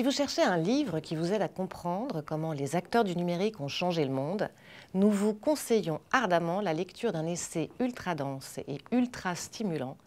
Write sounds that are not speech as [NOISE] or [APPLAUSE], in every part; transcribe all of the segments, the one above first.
Si vous cherchez un livre qui vous aide à comprendre comment les acteurs du numérique ont changé le monde, nous vous conseillons ardemment la lecture d'un essai ultra dense et ultra stimulant,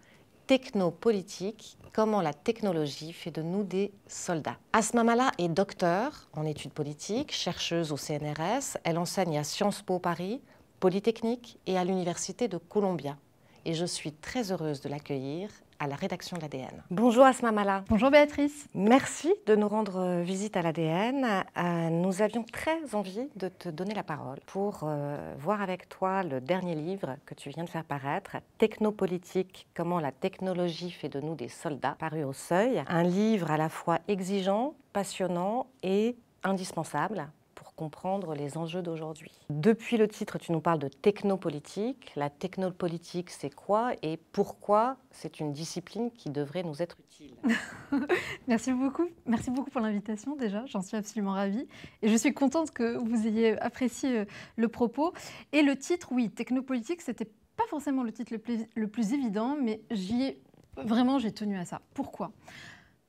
techno-politique, comment la technologie fait de nous des soldats. Asma Mala est docteur en études politiques, chercheuse au CNRS, elle enseigne à Sciences Po Paris, Polytechnique et à l'Université de Columbia. Et je suis très heureuse de l'accueillir à la rédaction de l'ADN. Bonjour Asma Mala. Bonjour Béatrice. Merci de nous rendre euh, visite à l'ADN. Euh, nous avions très envie de te donner la parole pour euh, voir avec toi le dernier livre que tu viens de faire paraître, Technopolitique, comment la technologie fait de nous des soldats, paru au seuil. Un livre à la fois exigeant, passionnant et indispensable pour comprendre les enjeux d'aujourd'hui. Depuis le titre, tu nous parles de technopolitique. La technopolitique, c'est quoi et pourquoi c'est une discipline qui devrait nous être utile [LAUGHS] Merci beaucoup. Merci beaucoup pour l'invitation déjà. J'en suis absolument ravie. Et je suis contente que vous ayez apprécié euh, le propos. Et le titre, oui, technopolitique, c'était pas forcément le titre le plus, le plus évident, mais j'y ai, vraiment j'ai tenu à ça. Pourquoi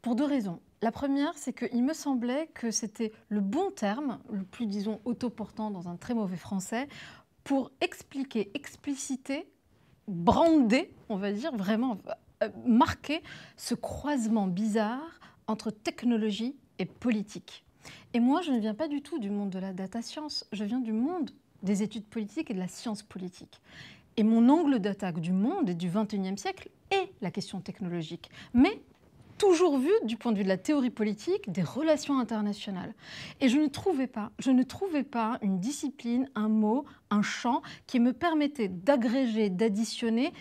pour deux raisons. La première, c'est qu'il me semblait que c'était le bon terme, le plus, disons, autoportant dans un très mauvais français, pour expliquer, expliciter, brander, on va dire, vraiment euh, marquer ce croisement bizarre entre technologie et politique. Et moi, je ne viens pas du tout du monde de la data science, je viens du monde des études politiques et de la science politique. Et mon angle d'attaque du monde et du 21e siècle est la question technologique, mais toujours vu, du point de vue de la théorie politique, des relations internationales. Et je ne trouvais pas, je ne trouvais pas une discipline, un mot, un champ qui me permettait d'agréger, d'additionner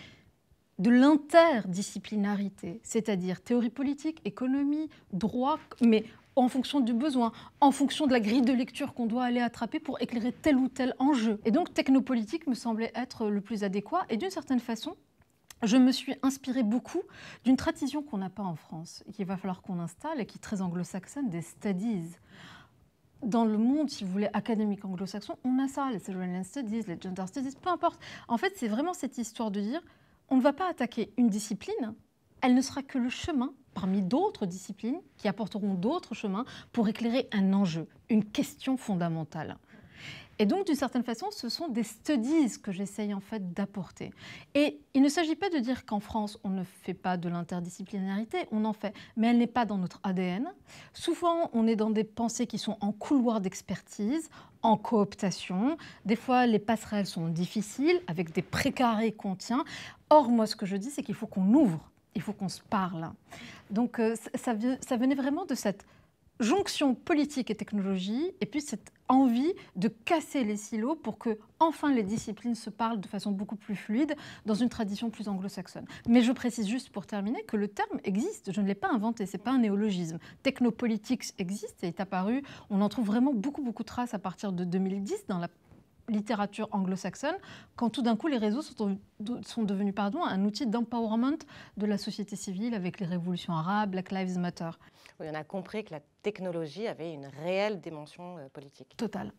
de l'interdisciplinarité, c'est-à-dire théorie politique, économie, droit, mais en fonction du besoin, en fonction de la grille de lecture qu'on doit aller attraper pour éclairer tel ou tel enjeu. Et donc technopolitique me semblait être le plus adéquat et d'une certaine façon, je me suis inspirée beaucoup d'une tradition qu'on n'a pas en France qui qu'il va falloir qu'on installe et qui est très anglo-saxonne, des studies. Dans le monde, si vous voulez, académique anglo-saxon, on a ça, les Land Studies, les Gender Studies, peu importe. En fait, c'est vraiment cette histoire de dire on ne va pas attaquer une discipline, elle ne sera que le chemin parmi d'autres disciplines qui apporteront d'autres chemins pour éclairer un enjeu, une question fondamentale. Et donc, d'une certaine façon, ce sont des studies que j'essaye en fait d'apporter. Et il ne s'agit pas de dire qu'en France, on ne fait pas de l'interdisciplinarité, on en fait, mais elle n'est pas dans notre ADN. Souvent, on est dans des pensées qui sont en couloir d'expertise, en cooptation. Des fois, les passerelles sont difficiles, avec des précarés qu'on tient. Or, moi, ce que je dis, c'est qu'il faut qu'on ouvre, il faut qu'on se parle. Donc, euh, ça venait vraiment de cette jonction politique et technologie, et puis cette envie de casser les silos pour que enfin les disciplines se parlent de façon beaucoup plus fluide dans une tradition plus anglo-saxonne. Mais je précise juste pour terminer que le terme existe, je ne l'ai pas inventé, c'est pas un néologisme. Technopolitics existe et est apparu, on en trouve vraiment beaucoup beaucoup de traces à partir de 2010 dans la littérature anglo-saxonne, quand tout d'un coup les réseaux sont, sont, devenus pardon, un outil d'empowerment de la société civile avec les révolutions arabes, Black Lives Matter où on a compris que la technologie avait une réelle dimension euh, politique. Total.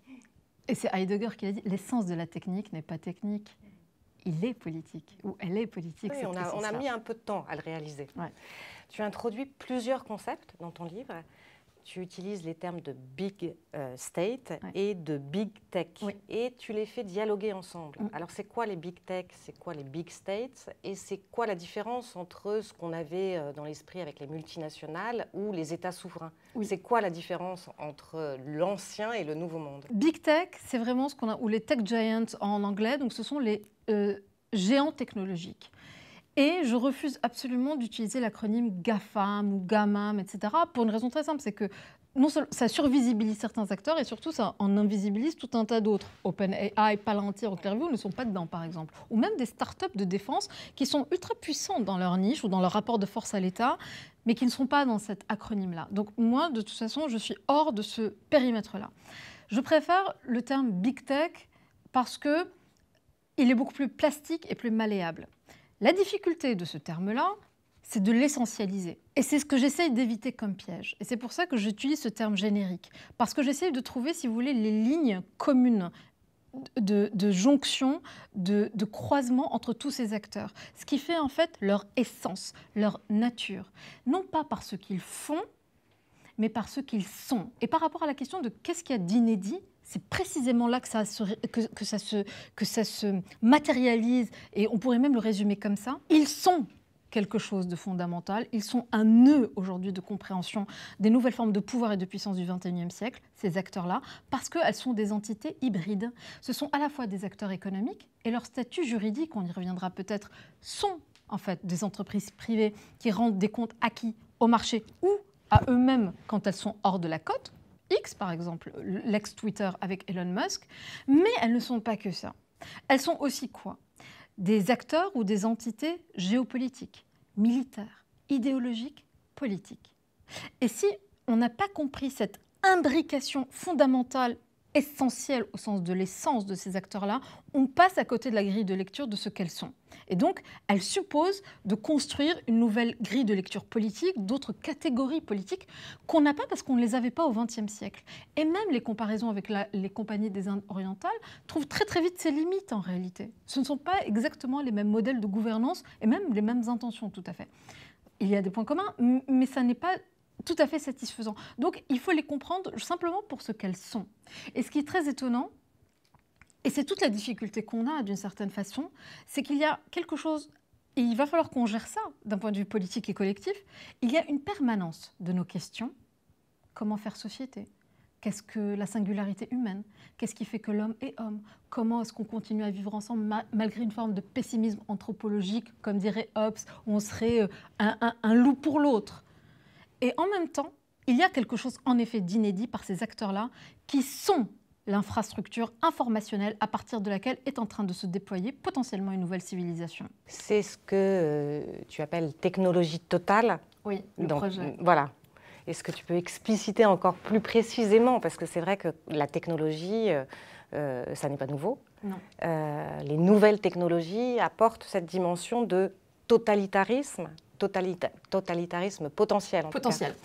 Et c'est Heidegger qui a dit l'essence de la technique n'est pas technique. Il est politique, ou elle est politique. on, a, mis un peu de temps à le réaliser. Tu introduis plusieurs concepts dans ton livre tu utilises les termes de big euh, state et de big tech et tu les fais dialoguer ensemble. Mm. Alors c'est quoi les big tech, c'est quoi les big states et c'est quoi la différence entre ce qu'on avait euh, dans l'esprit avec les multinationales ou les États souverains C'est quoi la différence entre l'ancien et le nouveau monde Big tech, c'est vraiment ce qu'on a ou les tech giants en anglais, donc ce sont les euh, géants technologiques. Et je refuse absolument d'utiliser l'acronyme GAFAM ou GAMAM, etc. pour une raison très simple, c'est que non seulement ça survisibilise certains acteurs et surtout ça en invisibilise tout un tas d'autres. OpenAI, Palantir, Clearview ne sont pas dedans par exemple. Ou même des startups de défense qui sont ultra puissantes dans leur niche ou dans leur rapport de force à l'État, mais qui ne sont pas dans cet acronyme-là. Donc moi, de toute façon, je suis hors de ce périmètre-là. Je préfère le terme big tech parce que il est beaucoup plus plastique et plus malléable. La difficulté de ce terme-là, c'est de l'essentialiser. Et c'est ce que j'essaye d'éviter comme piège. Et c'est pour ça que j'utilise ce terme générique. Parce que j'essaye de trouver, si vous voulez, les lignes communes de, jonction, de, de, croisement entre tous ces acteurs. Ce qui fait en fait leur essence, leur nature. Non pas par ce qu'ils font, mais par ce qu'ils sont. Et par rapport à la question de qu'est-ce qu'il y a d'inédit c'est précisément là que ça, se, que, ça que ça se matérialise, et on pourrait même le résumer comme ça. Ils sont quelque chose de fondamental, ils sont un nœud aujourd'hui de compréhension des nouvelles formes de pouvoir et de puissance du XXIe siècle, ces acteurs-là, parce qu'elles sont des entités hybrides. Ce sont à la fois des acteurs économiques, et leur statut juridique, on y reviendra peut-être, sont en fait des entreprises privées qui rendent des comptes acquis au marché ou à eux-mêmes quand elles sont hors de la cote, X, par exemple, l'ex-Twitter avec Elon Musk, mais elles ne sont pas que ça. Elles sont aussi quoi Des acteurs ou des entités géopolitiques, militaires, idéologiques, politiques. Et si on n'a pas compris cette imbrication fondamentale essentielles au sens de l'essence de ces acteurs-là, on passe à côté de la grille de lecture de ce qu'elles sont. Et donc, elle suppose de construire une nouvelle grille de lecture politique, d'autres catégories politiques qu'on n'a pas parce qu'on ne les avait pas au XXe siècle. Et même les comparaisons avec les compagnies des Indes orientales trouvent très très vite ses limites en réalité. Ce ne sont pas exactement les mêmes modèles de gouvernance et même les mêmes intentions tout à fait. Il y a des points communs, mais ça n'est pas tout à fait satisfaisant. Donc il faut les comprendre simplement pour ce qu'elles sont. Et ce qui est très étonnant, et c'est toute la difficulté qu'on a d'une certaine façon, c'est qu'il y a quelque chose, et il va falloir qu'on gère ça d'un point de vue politique et collectif, il y a une permanence de nos questions. Comment faire société Qu'est-ce que la singularité humaine Qu'est-ce qui fait que l'homme est homme Comment est-ce qu'on continue à vivre ensemble malgré une forme de pessimisme anthropologique, comme dirait Hobbes, où on serait euh, un loup pour l'autre et en même temps, il y a quelque chose en effet d'inédit par ces acteurs-là qui sont l'infrastructure informationnelle à partir de laquelle est en train de se déployer potentiellement une nouvelle civilisation. C'est ce que euh, tu appelles technologie totale. Oui, le Donc, projet. Mm, voilà. Est-ce que tu peux expliciter encore plus précisément Parce que c'est vrai que la technologie, euh, euh, ça n'est pas nouveau. Non. les nouvelles technologies apportent cette dimension de totalitarisme totalitarisme potentiel. En potentiel.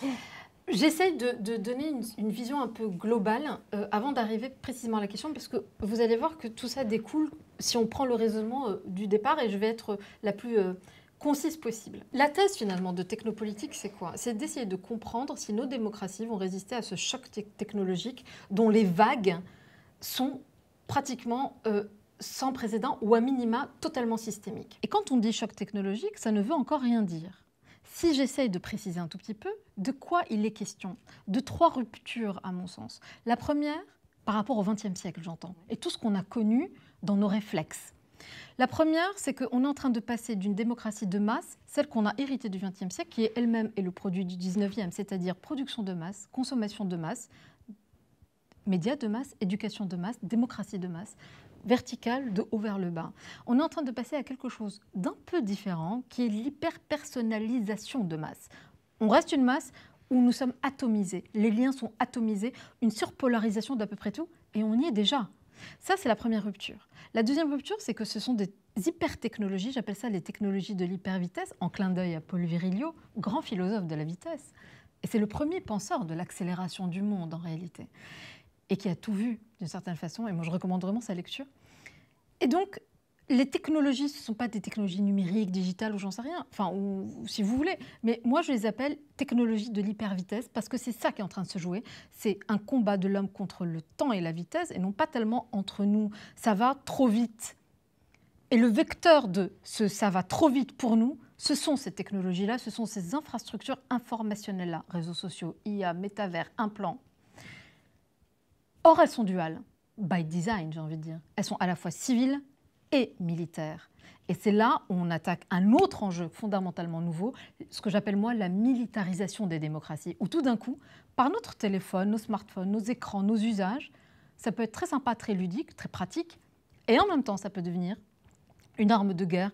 J'essaie de, donner une, vision un peu globale euh, avant d'arriver précisément à la question, parce que vous allez voir que tout ça découle si on prend le raisonnement euh, du départ, et je vais être euh, la plus concise possible. La thèse finalement de technopolitique, c'est quoi C'est d'essayer de comprendre si nos démocraties vont résister à ce choc technologique dont les vagues sont pratiquement sans précédent ou à minima totalement systémique. Et quand on dit choc technologique, ça ne veut encore rien dire. Si j'essaye de préciser un tout petit peu, de quoi il est question De trois ruptures, à mon sens. La première, par rapport au XXe siècle, j'entends, et tout ce qu'on a connu dans nos réflexes. La première, c'est qu'on est en train de passer d'une démocratie de masse, celle qu'on a héritée du XXe siècle, qui est elle-même est le produit du XIXe, c'est-à-dire production de masse, consommation de masse, médias de masse, éducation de masse, démocratie de masse, verticale de haut vers le bas. On est en train de passer à quelque chose d'un peu différent qui est l'hyperpersonnalisation de masse. On reste une masse où nous sommes atomisés, les liens sont atomisés, une surpolarisation d'à peu près tout, et on y est déjà. Ça, c'est la première rupture. La deuxième rupture, c'est que ce sont des hyper-technologies, j'appelle ça les technologies de l'hypervitesse, en clin d'œil à Paul Virilio, grand philosophe de la vitesse. Et c'est le premier penseur de l'accélération du monde en réalité et qui a tout vu d'une certaine façon. Et moi, je recommande vraiment sa lecture. Et donc, les technologies, ce ne sont pas des technologies numériques, digitales ou j'en sais rien, enfin, ou, si vous voulez, mais moi je les appelle technologies de l'hypervitesse parce que c'est ça qui est en train de se jouer. C'est un combat de l'homme contre le temps et la vitesse et non pas tellement entre nous. Ça va trop vite. Et le vecteur de ce ça va trop vite pour nous, ce sont ces technologies-là, ce sont ces infrastructures informationnelles-là, réseaux sociaux, IA, métavers, implants, Or, elles sont duales, by design, j'ai envie de dire. Elles sont à la fois civiles et militaires. Et c'est là où on attaque un autre enjeu fondamentalement nouveau, ce que j'appelle moi la militarisation des démocraties, où tout d'un coup, par notre téléphone, nos smartphones, nos écrans, nos usages, ça peut être très sympa, très ludique, très pratique, et en même temps, ça peut devenir une arme de guerre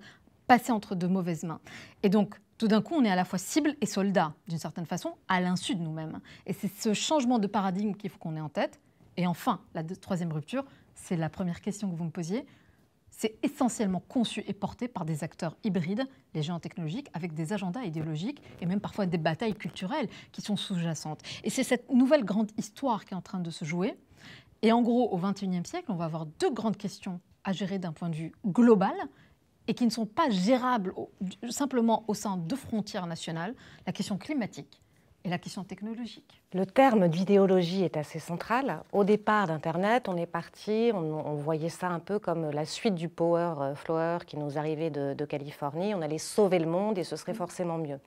passée entre de mauvaises mains. Et donc, tout d'un coup, on est à la fois cible et soldat, d'une certaine façon, à l'insu de nous-mêmes. Et c'est ce changement de paradigme qu'il faut qu'on ait en tête. Et enfin, la troisième rupture, c'est la première question que vous me posiez, c'est essentiellement conçu et porté par des acteurs hybrides, les géants technologiques, avec des agendas idéologiques et même parfois des batailles culturelles qui sont sous-jacentes. Et c'est cette nouvelle grande histoire qui est en train de se jouer. Et en gros, au XXIe siècle, on va avoir deux grandes questions à gérer d'un point de vue global et qui ne sont pas gérables simplement au sein de frontières nationales, la question climatique et la question technologique. Le terme d'idéologie est assez central. Au départ d'Internet, on est parti, on, voyait ça un peu comme la suite du power euh, flower qui nous arrivait de Californie. On allait sauver le monde et ce serait forcément mieux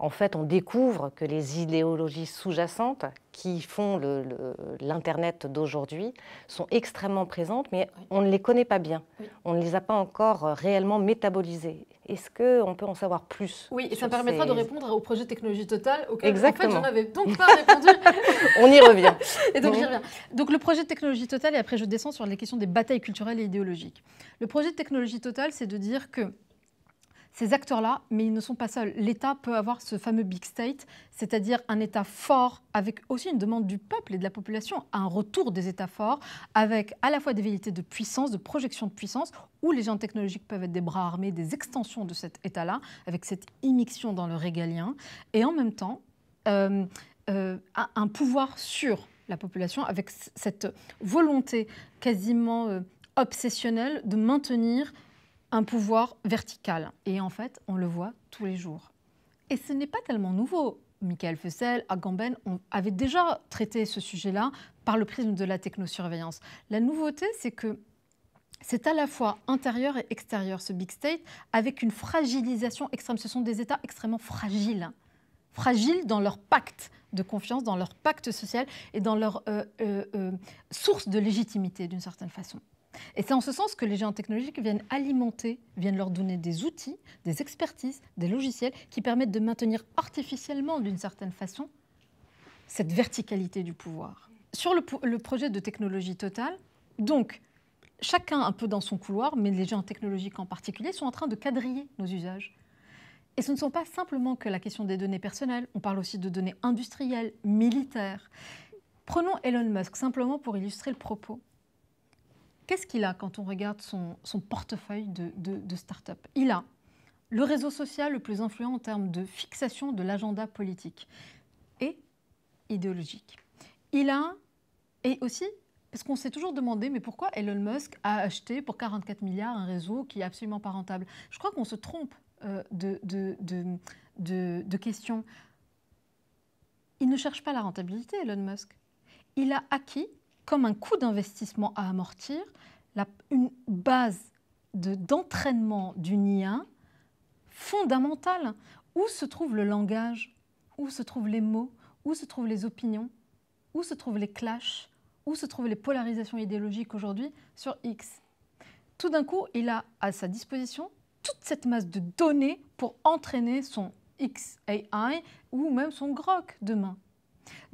en fait, on découvre que les idéologies sous-jacentes qui font l'Internet d'aujourd'hui sont extrêmement présentes, mais on ne les connaît pas bien. On ne les a pas encore euh, réellement métabolisées. Est-ce qu'on peut en savoir plus Oui, et ça permettra de répondre au projet Technologie Totale, auquel Exactement. en fait, je n'avais donc pas répondu. [LAUGHS] on y revient. [LAUGHS] et donc, j'y reviens. Donc, le projet Technologie Totale, et après, je descends sur les questions des batailles culturelles et idéologiques. Le projet Technologie Totale, c'est de dire que ces acteurs-là, mais ils ne sont pas seuls. L'État peut avoir ce fameux big state, c'est-à-dire un État fort avec aussi une demande du peuple et de la population, un retour des États forts, avec à la fois des vérités de puissance, de projection de puissance, où les gens technologiques peuvent être des bras armés, des extensions de cet État-là, avec cette immixtion dans le régalien, et en même temps, euh, euh, un pouvoir sur la population, avec cette volonté quasiment euh, obsessionnelle de maintenir un pouvoir vertical. Et en fait, on le voit tous les jours. Et ce n'est pas tellement nouveau. Michael Fessel, Agamben, on avait déjà traité ce sujet-là par le prisme de la technosurveillance. La nouveauté, c'est que c'est à la fois intérieur et extérieur, ce big state, avec une fragilisation extrême. Ce sont des États extrêmement fragiles, fragiles dans leur pacte de confiance, dans leur pacte social et dans leur euh, euh, euh, source de légitimité d'une certaine façon. Et c'est en ce sens que les géants technologiques viennent alimenter, viennent leur donner des outils, des expertises, des logiciels qui permettent de maintenir artificiellement, d'une certaine façon, cette verticalité du pouvoir. Sur le, projet de technologie totale, donc, chacun un peu dans son couloir, mais les géants technologiques en particulier, sont en train de quadriller nos usages. Et ce ne sont pas simplement que la question des données personnelles, on parle aussi de données industrielles, militaires. Prenons Elon Musk simplement pour illustrer le propos. Qu'est-ce qu'il a quand on regarde son, portefeuille de, start-up Il a le réseau social le plus influent en termes de fixation de l'agenda politique et idéologique. Il a, et aussi, parce qu'on s'est toujours demandé, mais pourquoi Elon Musk a acheté pour 44 milliards un réseau qui est absolument pas rentable Je crois qu'on se trompe euh, de, de, de questions. Il ne cherche pas la rentabilité, Elon Musk. Il a acquis comme un coût d'investissement à amortir, une base d'entraînement du d'une IA fondamentale. Où se trouve le langage Où se trouvent les mots Où se trouvent les opinions Où se trouvent les clashs Où se trouvent les polarisations idéologiques aujourd'hui sur X Tout d'un coup, il a à sa disposition toute cette masse de données pour entraîner son XAI ou même son GROK demain.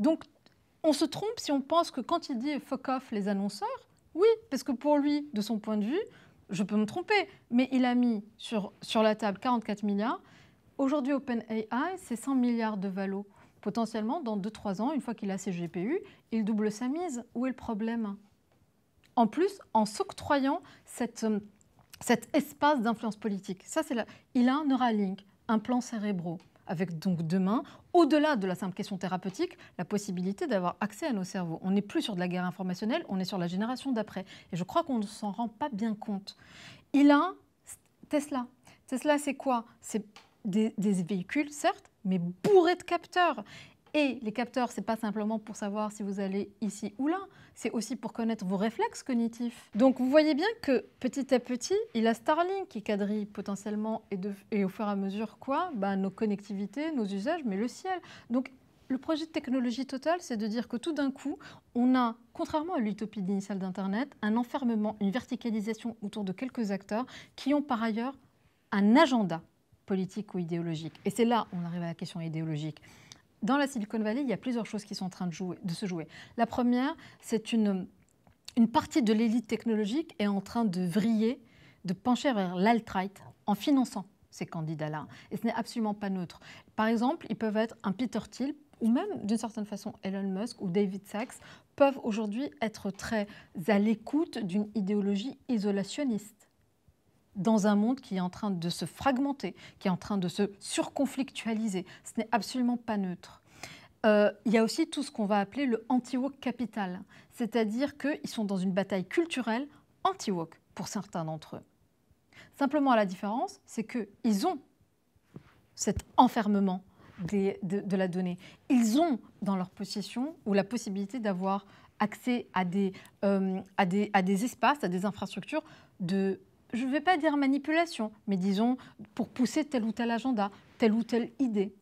Donc on se trompe si on pense que quand il dit fuck off les annonceurs, oui, parce que pour lui, de son point de vue, je peux me tromper, mais il a mis sur, sur la table 44 milliards. Aujourd'hui, OpenAI, c'est 100 milliards de valos. Potentiellement, dans 2-3 ans, une fois qu'il a ses GPU, il double sa mise. Où est le problème En plus, en s'octroyant euh, cet espace d'influence politique. Ça, c'est là. Il a un Neuralink, un plan cérébraux, avec donc demain, au-delà de la simple question thérapeutique, la possibilité d'avoir accès à nos cerveaux. On n'est plus sur de la guerre informationnelle, on est sur la génération d'après. Et je crois qu'on ne s'en rend pas bien compte. Il a Tesla. Tesla, c'est quoi C'est des, des véhicules, certes, mais bourrés de capteurs. Et les capteurs, c'est pas simplement pour savoir si vous allez ici ou là, c'est aussi pour connaître vos réflexes cognitifs. Donc vous voyez bien que petit à petit, il a Starlink qui quadrille potentiellement et, au fur et à mesure quoi bah, Nos connectivités, nos usages, mais le ciel. Donc le projet de technologie totale, c'est de dire que tout d'un coup, on a, contrairement à l'utopie initiale d'Internet, un enfermement, une verticalisation autour de quelques acteurs qui ont par ailleurs un agenda politique ou idéologique. Et c'est là on arrive à la question idéologique dans la Silicon Valley, il y a plusieurs choses qui sont en train de, jouer, de se jouer. La première, c'est une, une partie de l'élite technologique est en train de vriller, de pencher vers l'alt-right en finançant ces candidats-là. Et ce n'est absolument pas neutre. Par exemple, ils peuvent être un Peter Thiel ou même d'une certaine façon Elon Musk ou David Sachs peuvent aujourd'hui être très à l'écoute d'une idéologie isolationniste dans un monde qui est en train de se fragmenter, qui est en train de se surconflictualiser. Ce n'est absolument pas neutre. Euh, il y a aussi tout ce qu'on va appeler le anti-woke capital, c'est-à-dire qu'ils sont dans une bataille culturelle anti-woke pour certains d'entre eux. Simplement, la différence, c'est qu'ils ont cet enfermement de, la donnée. Ils ont dans leur possession ou la possibilité d'avoir accès à des, euh, à, à des espaces, à des infrastructures de je ne vais pas dire manipulation, mais disons pour pousser tel ou tel agenda, telle ou telle idée.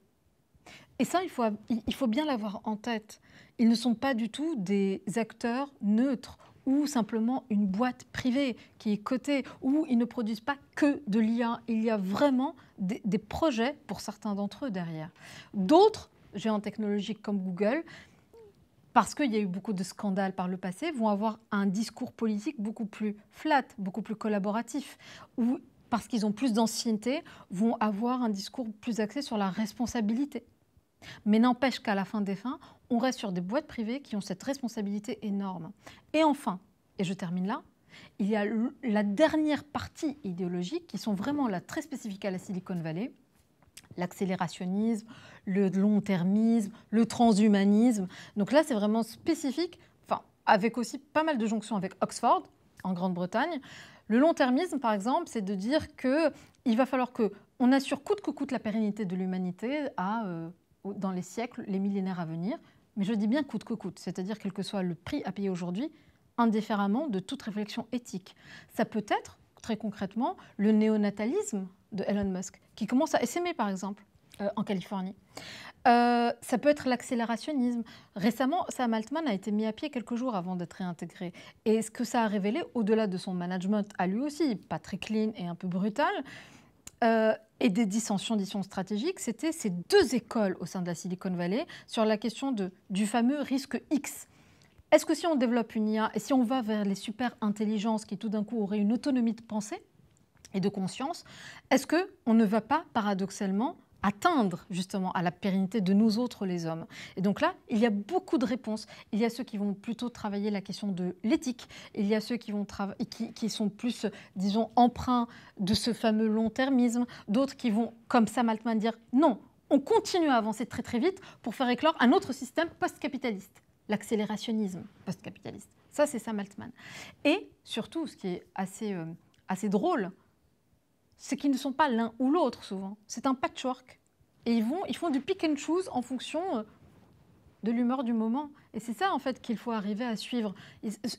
Et ça, il faut, il faut bien l'avoir en tête. Ils ne sont pas du tout des acteurs neutres ou simplement une boîte privée qui est cotée, où ils ne produisent pas que de l'IA. Il y a vraiment des projets pour certains d'entre eux derrière. D'autres, géants technologiques comme Google, parce qu'il y a eu beaucoup de scandales par le passé, vont avoir un discours politique beaucoup plus flat, beaucoup plus collaboratif, ou parce qu'ils ont plus d'ancienneté, vont avoir un discours plus axé sur la responsabilité. Mais n'empêche qu'à la fin des fins, on reste sur des boîtes privées qui ont cette responsabilité énorme. Et enfin, et je termine là, il y a la dernière partie idéologique qui sont vraiment très spécifiques à la Silicon Valley, l'accélérationnisme, le long-termisme, le transhumanisme. Donc là, c'est vraiment spécifique, enfin, avec aussi pas mal de jonctions avec Oxford en Grande-Bretagne. Le long-termisme, par exemple, c'est de dire qu'il va falloir qu'on assure coûte que coûte la pérennité de l'humanité euh, dans les siècles, les millénaires à venir. Mais je dis bien coûte que coûte, c'est-à-dire quel que soit le prix à payer aujourd'hui, indifféremment de toute réflexion éthique. Ça peut être très concrètement le néonatalisme de Elon Musk, qui commence à essaimer par exemple euh, en Californie. Euh, ça peut être l'accélérationnisme. Récemment, Sam Altman a été mis à pied quelques jours avant d'être réintégré. Et ce que ça a révélé, au-delà de son management à lui aussi, pas très clean et un peu brutal, euh, et des dissensions, dissensions stratégiques, c'était ces deux écoles au sein de la Silicon Valley sur la question de, du fameux risque X est-ce que si on développe une IA et si on va vers les super intelligences qui tout d'un coup auraient une autonomie de pensée et de conscience, est-ce que on ne va pas paradoxalement atteindre justement à la pérennité de nous autres les hommes. Et donc là, il y a beaucoup de réponses. Il y a ceux qui vont plutôt travailler la question de l'éthique, il y a ceux qui, vont qui, qui sont plus, disons, emprunts de ce fameux long-termisme, d'autres qui vont, comme Sam Altman, dire non, on continue à avancer très très vite pour faire éclore un autre système post-capitaliste l'accélérationnisme post-capitaliste. Ça, c'est Sam Altman. Et surtout, ce qui est assez, euh, assez drôle, c'est qu'ils ne sont pas l'un ou l'autre souvent. C'est un patchwork. Et ils, vont, ils font du pick and choose en fonction euh, de l'humeur du moment. Et c'est ça, en fait, qu'il faut arriver à suivre.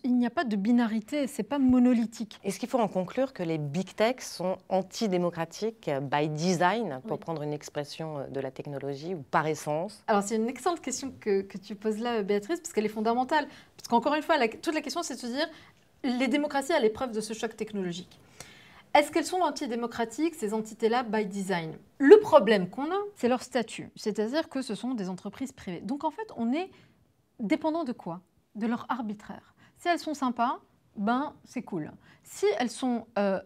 Il n'y a pas de binarité, c'est pas monolithique. Est-ce qu'il faut en conclure que les big tech sont antidémocratiques by design, pour prendre une expression euh, de la technologie, ou par essence Alors, c'est une excellente question que, tu poses là, euh, Béatrice, parce qu'elle est fondamentale. Parce qu'encore une fois, toute la question, c'est de se dire les démocraties à l'épreuve de ce choc technologique. Est-ce qu'elles sont antidémocratiques, ces entités-là, by design Le problème qu'on a, c'est leur statut, c'est-à-dire que ce sont des entreprises privées. Donc en fait, on est dépendant de quoi De leur arbitraire. Si elles sont sympas, ben c'est cool. Si elles sont euh,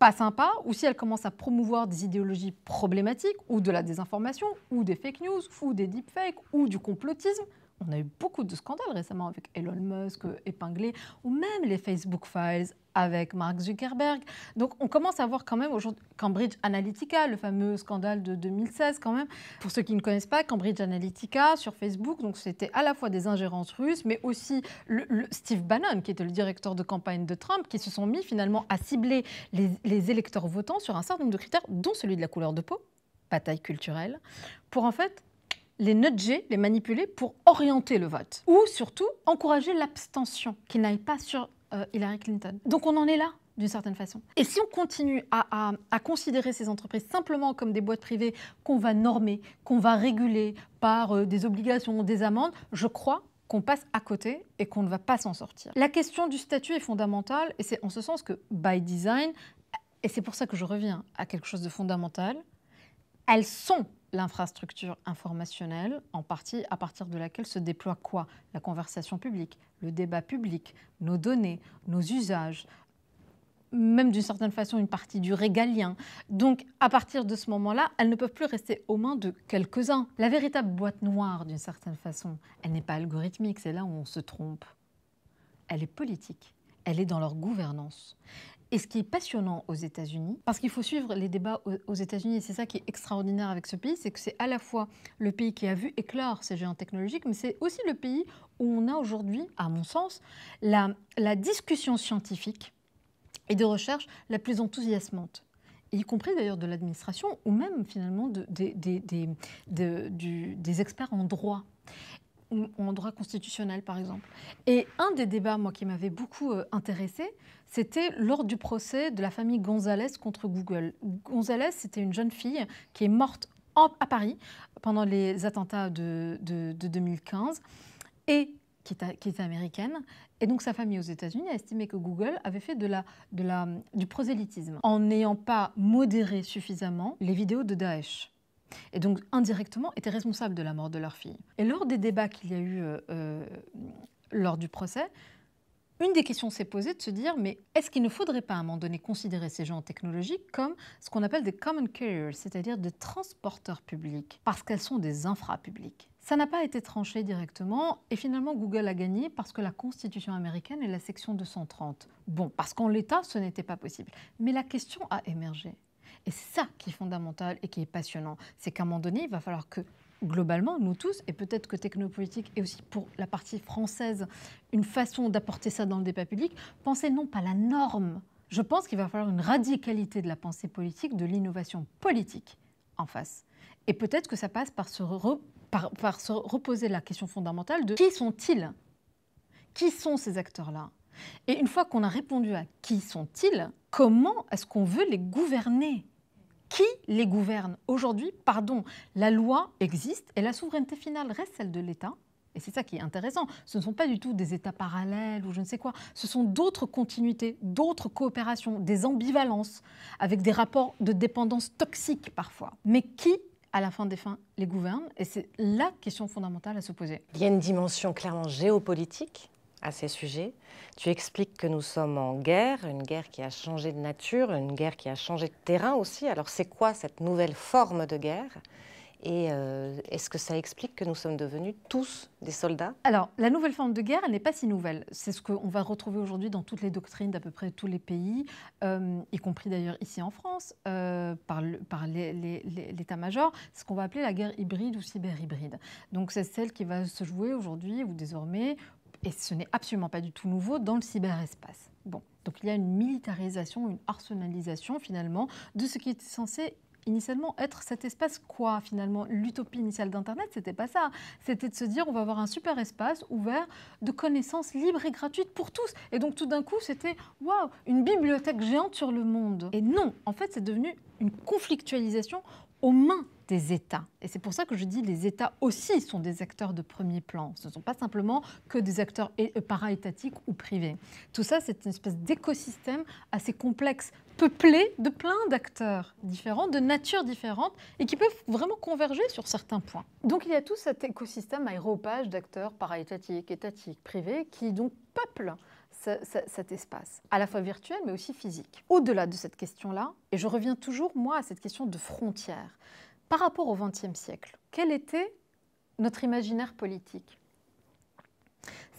pas sympas, ou si elles commencent à promouvoir des idéologies problématiques, ou de la désinformation, ou des fake news, ou des deepfakes, ou du complotisme, on a eu beaucoup de scandales récemment avec Elon Musk épinglé, ou même les Facebook Files avec Mark Zuckerberg. Donc on commence à voir quand même aujourd'hui Cambridge Analytica, le fameux scandale de 2016 quand même. Pour ceux qui ne connaissent pas, Cambridge Analytica sur Facebook, donc c'était à la fois des ingérences russes, mais aussi le, Steve Bannon, qui était le directeur de campagne de Trump, qui se sont mis finalement à cibler les, les électeurs votants sur un certain nombre de critères, dont celui de la couleur de peau, bataille culturelle, pour en fait les nudger, les manipuler pour orienter le vote. Ou surtout, encourager l'abstention, qui n'aille pas sur euh, Hillary Clinton. Donc on en est là d'une certaine façon. Et si on continue à, considérer ces entreprises simplement comme des boîtes privées qu'on va normer, qu'on va réguler par euh, des obligations, des amendes, je crois qu'on passe à côté et qu'on ne va pas s'en sortir. La question du statut est fondamentale et c'est en ce sens que by design, et c'est pour ça que je reviens à quelque chose de fondamental, elles sont l'infrastructure informationnelle en partie à partir de laquelle se déploie quoi La conversation publique, le débat public, nos données, nos usages, même d'une certaine façon une partie du régalien. Donc à partir de ce moment-là, elles ne peuvent plus rester aux mains de quelques-uns. La véritable boîte noire, d'une certaine façon, elle n'est pas algorithmique, c'est là où on se trompe. Elle est politique, elle est dans leur gouvernance. Et ce qui est passionnant aux États-Unis, parce qu'il faut suivre les débats aux États-Unis, et c'est ça qui est extraordinaire avec ce pays, c'est que c'est à la fois le pays qui a vu éclore ces géants technologiques, mais c'est aussi le pays où on a aujourd'hui, à mon sens, la, la discussion scientifique et de recherche la plus enthousiasmante y compris d'ailleurs de l'administration ou même finalement de, des experts en droit en droit constitutionnel, par exemple. Et un des débats, moi, qui m'avait beaucoup euh, intéressé, c'était lors du procès de la famille Gonzalez contre Google. Gonzalez, c'était une jeune fille qui est morte à Paris pendant les attentats de, 2015 et qui était américaine. Et donc sa famille aux États-Unis a estimé que Google avait fait du prosélytisme en n'ayant pas modéré suffisamment les vidéos de Daesh et donc indirectement étaient responsables de la mort de leur fille. Et lors des débats qu'il y a eu euh, euh, lors du procès, une des questions s'est posée de se dire, mais est-ce qu'il ne faudrait pas à un moment donné considérer ces gens technologiques comme ce qu'on appelle des common carriers, c'est-à-dire des transporteurs publics, parce qu'elles sont des infrapubliques. ça n'a pas été tranché directement et finalement Google a gagné parce que la Constitution américaine est la section 230. Bon, parce qu'en l'état, ce n'était pas possible. Mais la question a émergé. Et ça qui est fondamental et qui est passionnant. C'est qu'à un moment donné, il va falloir que globalement, nous tous, et peut-être que technopolitique et aussi pour la partie française une façon d'apporter ça dans le débat public, penser non pas la norme. Je pense qu'il va falloir une radicalité de la pensée politique, de l'innovation politique en face. Et peut-être que ça passe par par se reposer la question fondamentale de qui sont-ils Qui sont ces acteurs-là Et une fois qu'on a répondu à qui sont-ils, comment est-ce qu'on veut les gouverner qui les gouverne Aujourd'hui, pardon, la loi existe et la souveraineté finale reste celle de l'État. Et c'est ça qui est intéressant. Ce ne sont pas du tout des États parallèles ou je ne sais quoi. Ce sont d'autres continuités, d'autres coopérations, des ambivalences, avec des rapports de dépendance toxiques parfois. Mais qui à la fin des fins, les gouverne Et c'est la question fondamentale à se poser. Il y a une dimension clairement géopolitique à ces sujets. Tu expliques que nous sommes en guerre, une guerre qui a changé de nature, une guerre qui a changé de terrain aussi. Alors c'est quoi cette nouvelle forme de guerre et euh, est-ce que ça explique que nous sommes devenus tous des soldats Alors, la nouvelle forme de guerre, elle n'est pas si nouvelle. C'est ce qu'on va retrouver aujourd'hui dans toutes les doctrines d'à peu près tous les pays, euh, y compris d'ailleurs ici en France, euh, par, l'état-major, ce qu'on va appeler la guerre hybride ou cyber-hybride. Donc, c'est celle qui va se jouer aujourd'hui ou désormais et ce n'est absolument pas du tout nouveau dans le cyberespace. Bon, donc il y a une militarisation, une arsenalisation finalement de ce qui était censé initialement être cet espace quoi finalement L'utopie initiale d'Internet, c'était pas ça. C'était de se dire on va avoir un super espace ouvert de connaissances libres et gratuites pour tous. Et donc tout d'un coup, c'était waouh, une bibliothèque géante sur le monde. Et non, en fait, c'est devenu une conflictualisation aux mains des États. Et c'est pour ça que je dis les États aussi sont des acteurs de premier plan. Ce ne sont pas simplement que des acteurs euh, para-étatiques ou privés. Tout ça, c'est une espèce d'écosystème assez complexe, peuplé de plein d'acteurs différents, de natures différentes, et qui peuvent vraiment converger sur certains points. Donc il y a tout cet écosystème aéropage d'acteurs para-étatiques, étatiques, privés, qui donc peuplent cet espace, à la fois virtuel mais aussi physique. Au-delà de cette question-là, et je reviens toujours, moi, à cette question de frontières, par rapport au XXe siècle, quel était notre imaginaire politique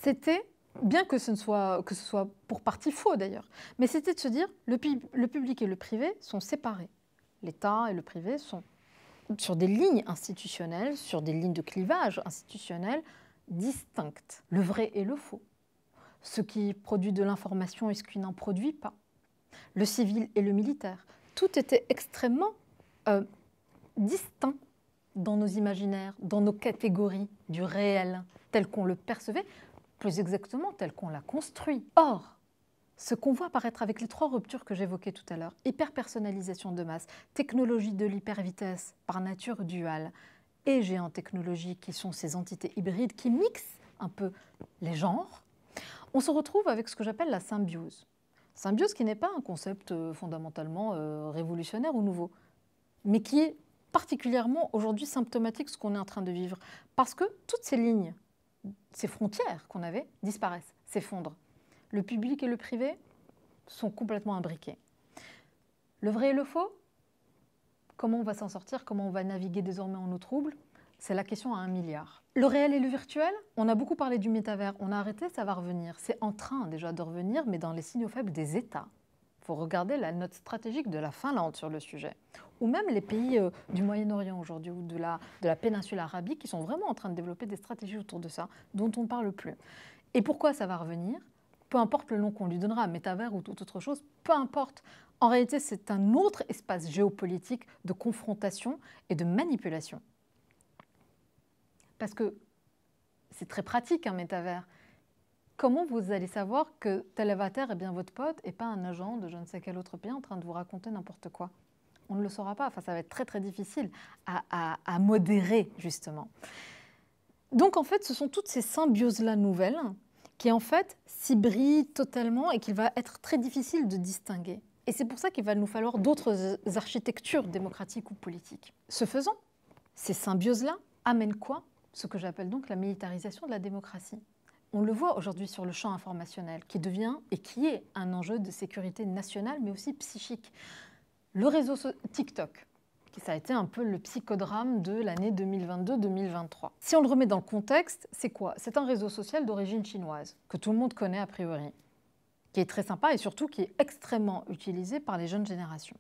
C'était, bien que ce, ne soit, que ce soit pour partie faux d'ailleurs, mais c'était de se dire le, le public et le privé sont séparés. L'État et le privé sont sur des lignes institutionnelles, sur des lignes de clivage institutionnel distinctes, le vrai et le faux, ce qui produit de l'information et ce qui n'en produit pas, le civil et le militaire. Tout était extrêmement euh, distinct dans nos imaginaires, dans nos catégories du réel, tel qu'on le percevait, plus exactement tel qu'on l'a construit. Or, ce qu'on voit apparaître avec les trois ruptures que j'évoquais tout à l'heure, hyperpersonnalisation de masse, technologie de l'hypervitesse par nature duale, et géant technologie qui sont ces entités hybrides qui mixent un peu les genres, on se retrouve avec ce que j'appelle la symbiose. Symbiose qui n'est pas un concept euh, fondamentalement euh, révolutionnaire ou nouveau, mais qui est particulièrement aujourd'hui symptomatique ce qu'on est en train de vivre. Parce que toutes ces lignes, ces frontières qu'on avait, disparaissent, s'effondrent. Le public et le privé sont complètement imbriqués. Le vrai et le faux, comment on va s'en sortir, comment on va naviguer désormais en nos troubles, c'est la question à un milliard. Le réel et le virtuel, on a beaucoup parlé du métavers, on a arrêté, ça va revenir. C'est en train déjà de revenir, mais dans les signaux faibles des États. Il faut regarder la note stratégique de la Finlande sur le sujet, ou même les pays euh, du Moyen-Orient aujourd'hui, ou de la, de la péninsule arabique, qui sont vraiment en train de développer des stratégies autour de ça, dont on ne parle plus. Et pourquoi ça va revenir Peu importe le nom qu'on lui donnera, métavers ou toute autre chose, peu importe. En réalité, c'est un autre espace géopolitique de confrontation et de manipulation. Parce que c'est très pratique un hein, métavers. Comment vous allez savoir que tel avatar est bien votre pote et pas un agent de je ne sais quel autre pays en train de vous raconter n'importe quoi On ne le saura pas. Enfin, ça va être très très difficile à, modérer justement. Donc en fait, ce sont toutes ces symbioses-là nouvelles qui en fait s'hybrident totalement et qu'il va être très difficile de distinguer. Et c'est pour ça qu'il va nous falloir d'autres architectures démocratiques ou politiques. Ce faisant, ces symbioses-là amènent quoi Ce que j'appelle donc la militarisation de la démocratie on le voit aujourd'hui sur le champ informationnel, qui devient et qui est un enjeu de sécurité nationale, mais aussi psychique. Le réseau TikTok, qui ça a été un peu le psychodrame de l'année 2022-2023. Si on le remet dans le contexte, c'est quoi C'est un réseau social d'origine chinoise, que tout le monde connaît a priori, qui est très sympa et surtout qui est extrêmement utilisé par les jeunes générations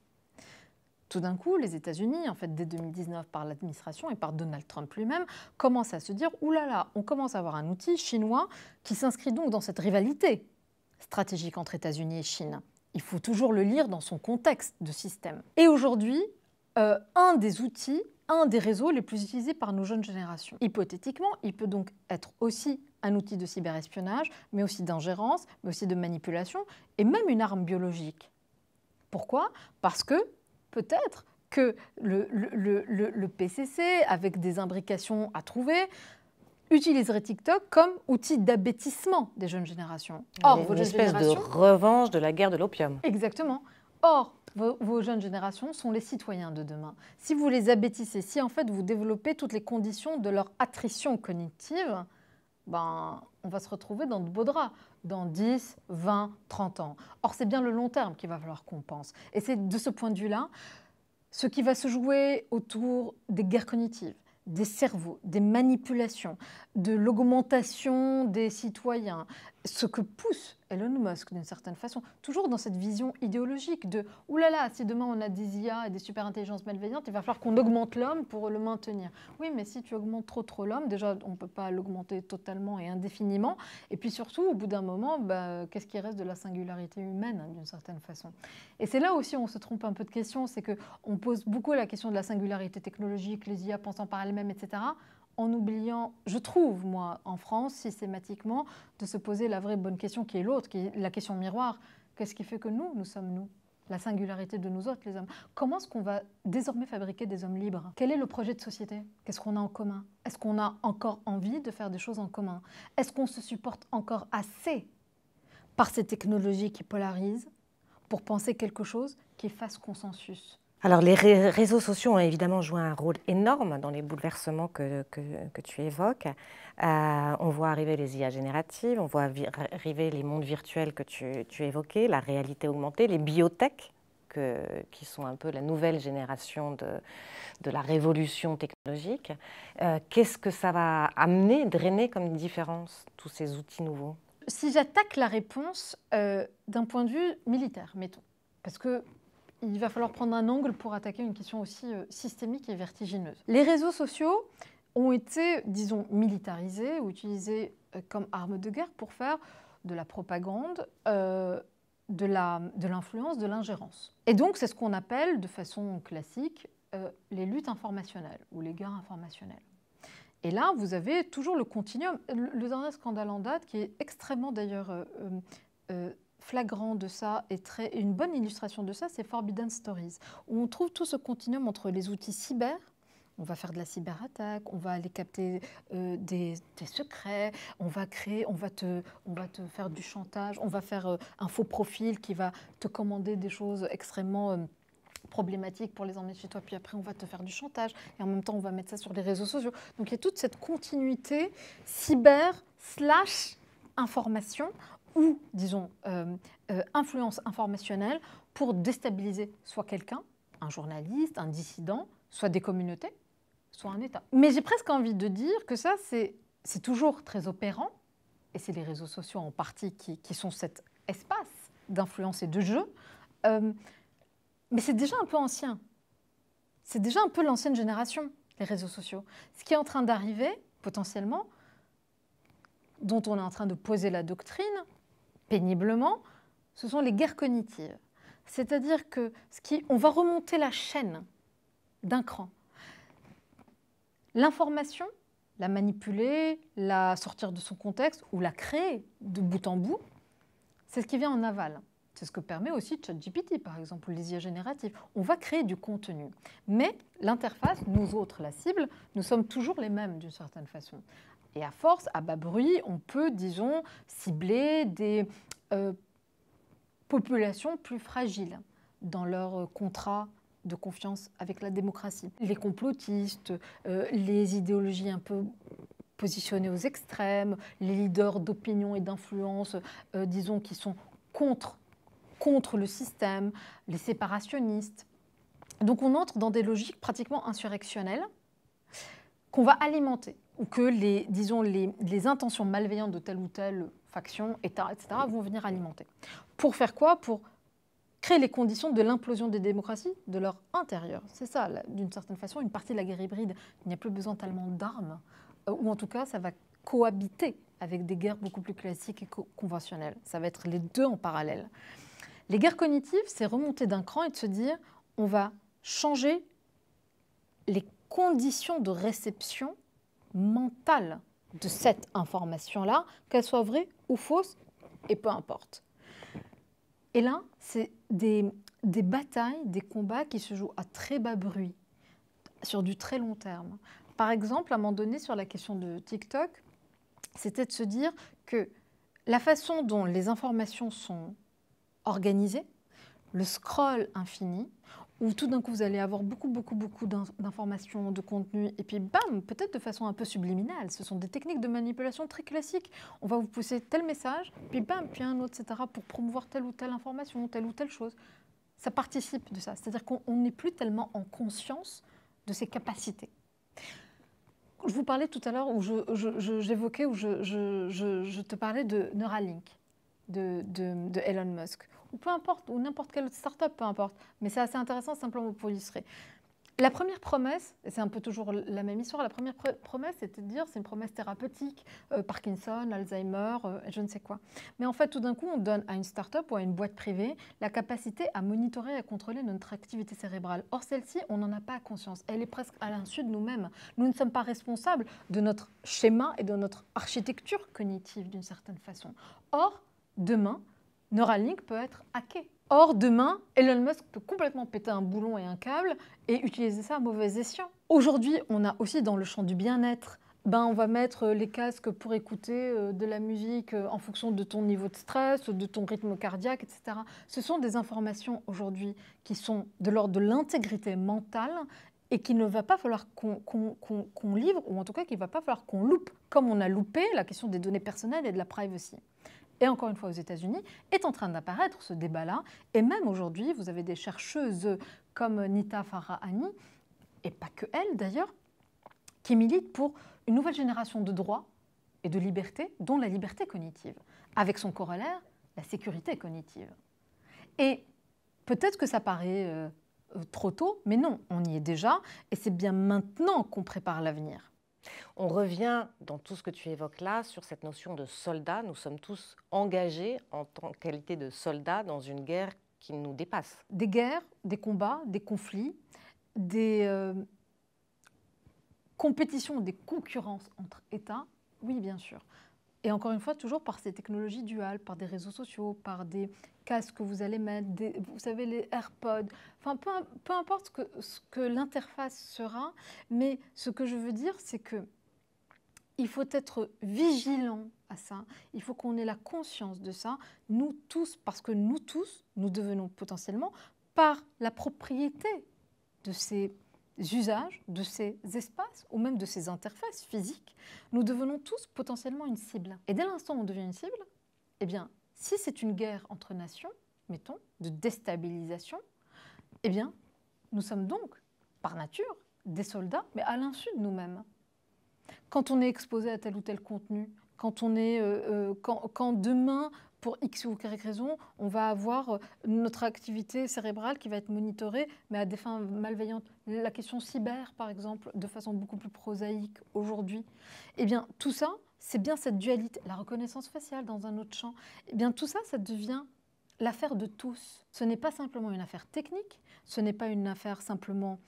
tout d'un coup, les États-Unis, en fait, dès 2019, par l'administration et par Donald Trump lui-même, commencent à se dire Ouh là là, on commence à avoir un outil chinois qui s'inscrit donc dans cette rivalité stratégique entre États-Unis et Chine. Il faut toujours le lire dans son contexte de système. Et aujourd'hui, euh, un des outils, un des réseaux les plus utilisés par nos jeunes générations. Hypothétiquement, il peut donc être aussi un outil de cyberespionnage, mais aussi d'ingérence, mais aussi de manipulation, et même une arme biologique. Pourquoi Parce que peut-être que le, PCC, avec des imbrications à trouver, utiliserait TikTok comme outil d'abêtissement des jeunes générations. Or, Une espèce de revanche de la guerre de l'opium. Exactement. Or, vos, vos, jeunes générations sont les citoyens de demain. Si vous les abétissez, si en fait vous développez toutes les conditions de leur attrition cognitive, ben, on va se retrouver dans de beaux draps dans 10, 20, 30 ans. Or, c'est bien le long terme qu'il va falloir qu'on pense. Et c'est de ce point de vue-là ce qui va se jouer autour des guerres cognitives des cerveaux, des manipulations, de l'augmentation des citoyens, ce que pousse Elon Musk d'une certaine façon, toujours dans cette vision idéologique de ⁇ là là, si demain on a des IA et des superintelligences malveillantes, il va falloir qu'on augmente l'homme pour le maintenir. ⁇ Oui, mais si tu augmentes trop trop l'homme, déjà on ne peut pas l'augmenter totalement et indéfiniment. Et puis surtout, au bout d'un moment, bah, qu'est-ce qui reste de la singularité humaine hein, d'une certaine façon Et c'est là aussi on se trompe un peu de question, c'est qu'on pose beaucoup la question de la singularité technologique, les IA pensant par elles-mêmes, etc en oubliant, je trouve, moi, en France, systématiquement, de se poser la vraie bonne question qui est l'autre, qui est la question miroir. Qu'est-ce qui fait que nous, nous sommes nous La singularité de nous autres, les hommes. Comment est-ce qu'on va désormais fabriquer des hommes libres Quel est le projet de société Qu'est-ce qu'on a en commun Est-ce qu'on a encore envie de faire des choses en commun Est-ce qu'on se supporte encore assez par ces technologies qui polarisent pour penser quelque chose qui fasse consensus alors les réseaux sociaux ont évidemment joué un rôle énorme dans les bouleversements que, tu évoques. Euh, on voit arriver les IA génératives, on voit arriver les mondes virtuels que tu, évoquais, la réalité augmentée, les biotech qui sont un peu la nouvelle génération de, la révolution technologique. Euh, qu'est-ce que ça va amener, drainer comme différence tous ces outils nouveaux Si j'attaque la réponse euh, d'un point de vue militaire, mettons, parce que il va falloir prendre un angle pour attaquer une question aussi euh, systémique et vertigineuse. Les réseaux sociaux ont été, disons, militarisés ou utilisés euh, comme arme de guerre pour faire de la propagande, euh, de l'influence, de l'ingérence. Et donc, c'est ce qu'on appelle de façon classique euh, les luttes informationnelles ou les guerres informationnelles. Et là, vous avez toujours le continuum. Le, dernier scandale en date, qui est extrêmement d'ailleurs flagrant de ça et très, une bonne illustration de ça, c'est Forbidden Stories, où on trouve tout ce continuum entre les outils cyber, on va faire de la cyberattaque, on va aller capter euh, des, secrets, on va créer, on va te, faire du chantage, on va faire euh, un faux profil qui va te commander des choses extrêmement euh, problématiques pour les emmener chez toi, puis après on va te faire du chantage, et en même temps on va mettre ça sur les réseaux sociaux. Donc il y a toute cette continuité cyber slash information ou, disons, euh, euh, influence informationnelle pour déstabiliser soit quelqu'un, un journaliste, un dissident, soit des communautés, soit un État. Mais j'ai presque envie de dire que ça, c'est toujours très opérant, et c'est les réseaux sociaux en partie qui, qui sont cet espace d'influence et de jeu, euh, mais c'est déjà un peu ancien. C'est déjà un peu l'ancienne génération, les réseaux sociaux. Ce qui est en train d'arriver, potentiellement, dont on est en train de poser la doctrine, péniblement, ce sont les guerres cognitives. C'est-à-dire que ce qui, on va remonter la chaîne d'un cran. L'information, la manipuler, la sortir de son contexte ou la créer de bout en bout, c'est ce qui vient en aval. C'est ce que permet aussi ChatGPT, par exemple, ou les IA génératives. On va créer du contenu. Mais l'interface, nous autres, la cible, nous sommes toujours les mêmes d'une certaine façon. Et à force, à bas bruit, on peut, disons, cibler des euh, populations plus fragiles dans leur euh, contrat de confiance avec la démocratie. Les complotistes, euh, les idéologies un peu positionnées aux extrêmes, les leaders d'opinion et d'influence, disons, qui sont contre, contre le système, les séparationnistes. Donc on entre dans des logiques pratiquement insurrectionnelles qu'on va alimenter ou que les, disons, les, les, intentions malveillantes de telle ou telle faction, État, etc., vont venir alimenter. Pour faire quoi Pour créer les conditions de l'implosion des démocraties de leur intérieur. C'est ça, d'une certaine façon, une partie de la guerre hybride. Il n'y a plus besoin tellement d'armes, euh, ou en tout cas, ça va cohabiter avec des guerres beaucoup plus classiques et conventionnelles. Ça va être les deux en parallèle. Les guerres cognitives, c'est remonter d'un cran et de se dire, on va changer les conditions de réception mentale de cette information-là, qu'elle soit vraie ou fausse, et peu importe. Et là, c'est des, des batailles, des combats qui se jouent à très bas bruit, sur du très long terme. Par exemple, à un moment donné, sur la question de TikTok, c'était de se dire que la façon dont les informations sont organisées, le scroll infini, où tout d'un coup vous allez avoir beaucoup, beaucoup, beaucoup d'informations, de contenu, et puis bam, peut-être de façon un peu subliminale. Ce sont des techniques de manipulation très classiques. On va vous pousser tel message, puis bam, puis un autre, etc., pour promouvoir telle ou telle information, telle ou telle chose. Ça participe de ça. C'est-à-dire qu'on n'est plus tellement en conscience de ses capacités. Je vous parlais tout à l'heure, où j'évoquais, où je, te parlais de Neuralink, de, de, de Elon Musk, ou peu importe, ou n'importe quelle autre start-up, peu importe. Mais c'est assez intéressant simplement pour illustrer. La première promesse, et c'est un peu toujours la même histoire, la première promesse, c'était de dire c'est une promesse thérapeutique, euh, Parkinson, Alzheimer, euh, je ne sais quoi. Mais en fait, tout d'un coup, on donne à une start-up ou à une boîte privée la capacité à monitorer et à contrôler notre activité cérébrale. Or, celle-ci, on n'en a pas conscience. Elle est presque à l'insu de nous-mêmes. Nous ne sommes pas responsables de notre schéma et de notre architecture cognitive d'une certaine façon. Or, demain, Neuralink peut être hacké. Or, demain, Elon Musk peut complètement péter un boulon et un câble et utiliser ça à mauvais escient. Aujourd'hui, on a aussi dans le champ du bien-être ben, on va mettre euh, les casques pour écouter euh, de la musique euh, en fonction de ton niveau de stress, de ton rythme cardiaque, etc. Ce sont des informations aujourd'hui qui sont de l'ordre de l'intégrité mentale et qu'il ne va pas falloir qu'on livre, ou en tout cas qu'il ne va pas falloir qu'on loupe, comme on a loupé la question des données personnelles et de la privacy et encore une fois aux États-Unis, est en train d'apparaître, ce débat-là. Et même aujourd'hui, vous avez des chercheuses comme Nita Farahani, et pas que elle d'ailleurs, qui militent pour une nouvelle génération de droits et de libertés, dont la liberté cognitive, avec son corollaire, la sécurité cognitive. Et peut-être que ça paraît euh, trop tôt, mais non, on y est déjà, et c'est bien maintenant qu'on prépare l'avenir. On revient dans tout ce que tu évoques là sur cette notion de soldat. Nous sommes tous engagés en tant qualité de soldat dans une guerre qui nous dépasse. Des guerres, des combats, des conflits, des euh, compétitions, des concurrences entre États, oui bien sûr. Et encore une fois, toujours par ces technologies duales, par des réseaux sociaux, par des casques que vous allez mettre, vous savez, les AirPods, enfin, peu, importe ce que, ce que l'interface sera, mais ce que je veux dire, c'est que il faut être vigilant à ça, il faut qu'on ait la conscience de ça, nous tous, parce que nous tous, nous devenons potentiellement, par la propriété de ces usages de ces espaces ou même de ces interfaces physiques, nous devenons tous potentiellement une cible. Et dès l'instant où on devient une cible, eh bien, si c'est une guerre entre nations, mettons, de déstabilisation, eh bien, nous sommes donc, par nature, des soldats, mais à l'insu de nous-mêmes. Quand on est exposé à tel ou tel contenu, quand, on est, euh, euh, quand, quand demain pour X ou Y raison, on va avoir euh, notre activité cérébrale qui va être monitorée, mais à des fins malveillantes. La question cyber, par exemple, de façon beaucoup plus prosaïque aujourd'hui. Eh bien, tout ça, c'est bien cette dualité, la reconnaissance faciale dans un autre champ. Eh bien, tout ça, ça devient l'affaire de tous. Ce n'est pas simplement une affaire technique, ce n'est pas une affaire simplement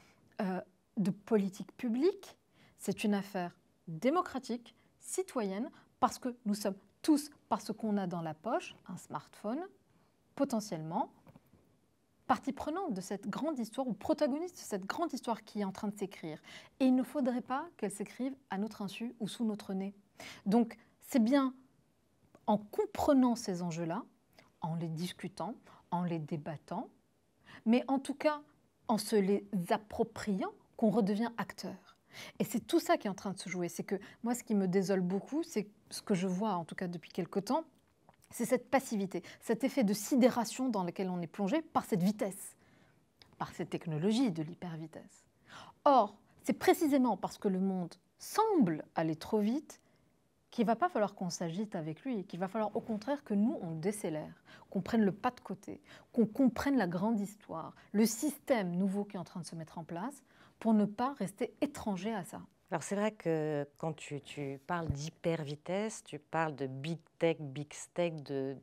euh, de politique publique, c'est une affaire démocratique, citoyenne, parce que nous sommes tous parce qu'on a dans la poche un smartphone, potentiellement partie prenante de cette grande histoire ou protagoniste de cette grande histoire qui est en train de s'écrire. Et il ne faudrait pas qu'elle s'écrive à notre insu ou sous notre nez. Donc c'est bien en comprenant ces enjeux-là, en les discutant, en les débattant, mais en tout cas en se les appropriant qu'on redevient acteur. Et c'est tout ça qui est en train de se jouer. C'est que moi, ce qui me désole beaucoup, c'est ce que je vois, en tout cas depuis quelque temps, c'est cette passivité, cet effet de sidération dans lequel on est plongé par cette vitesse, par cette technologie de l'hypervitesse. Or, c'est précisément parce que le monde semble aller trop vite qu'il va pas falloir qu'on s'agite avec lui, qu'il va falloir au contraire que nous, on décélère, qu'on prenne le pas de côté, qu'on comprenne la grande histoire, le système nouveau qui est en train de se mettre en place, pour ne pas rester étranger à ça alors c'est vrai que quand tu, parles d'hyper-vitesse, tu parles de big tech, big tech, de,